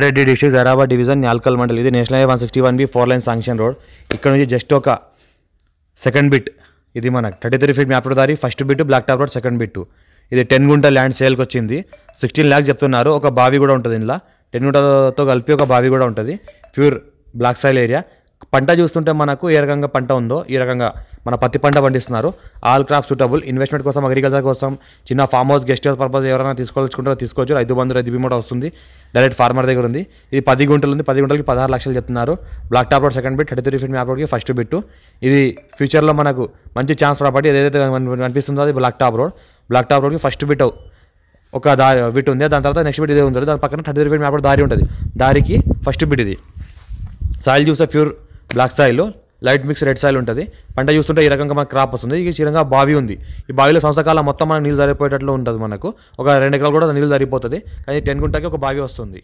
Rangareddy district Zaheerabad division Yalkal mandal ఇది national highway one sixty one B four lane sanction road ఇక్కడ నుంచి just ఒక second bit ఇది మనకు థర్టీ త్రీ ఫీట్ మ్యాప్ దారి first bit black top road second bit ఇది ten గుంట ల్యాండ్ సేల్కి వచ్చింది సిక్స్టీన్ ల్యాక్స్ చెప్తున్నారు ఒక బావి కూడా ఉంటుంది ఇందులో టెన్ గుంటతో కలిపి ఒక బావి కూడా ఉంటుంది ప్యూర్ బ్లాక్ సాయిల్ ఏరియా పంట చూస్తుంటే మనకు ఏ రకంగా పంట ఉందో ఈ రకంగా మన పత్తి పంట పండిస్తున్నారు ఆల్ క్రాప్ సూటబుల్ ఇన్వెస్ట్మెంట్ కోసం అగ్రికల్చర్ కోసం చిన్న farm house guest house purpose ఎవరైనా తీసుకోవాలనుకుంటారో తీసుకోవచ్చు రైతు బంధు రైతు బీమా వస్తుంది డైరెక్ట్ ఫార్మర్ దగ్గర ఉంది ఇది పది గుంటలు ఉంది పది గుంటలకి పదహారు లక్షలు చెప్తున్నారు black top road second bit thirty three feet map రోడ్కి ఫస్ట్ బిట్టు ఇది ఫ్యూచర్లో మనకు మంచి ఛాన్స్ ప్రాపర్టీ ఏదైతే కనిపిస్తుందో అది black top road black top రోడ్కి ఫస్ట్ బిట్ ఒక దారి బిట్ ఉంది దాని తర్వాత నెక్స్ట్ బిట్ ఇదే ఉంటుంది దాని పక్కన థర్టీ త్రీ ఫీట్ మ్యాప్ దారి ఉంటుంది దారికి ఫస్ట్ బిట్ ఇది సాయిల్ చూసే pure black soil light mix red soil ఉంటుంది పంట చూస్తుంటే ఈ రకంగా మనకు క్రాప్ వస్తుంది ఇక చిరంగా బావి ఉంది ఈ బావిలో సంవత్సరకాలం మొత్తం మనకు నీళ్ళు సరిపోయేటట్లు ఉంటుంది మనకు ఒక రెండు ఎకరాలు కూడా నీళ్ళు సరిపోతుంది కానీ టెన్ గుంటకి ఒక బావి వస్తుంది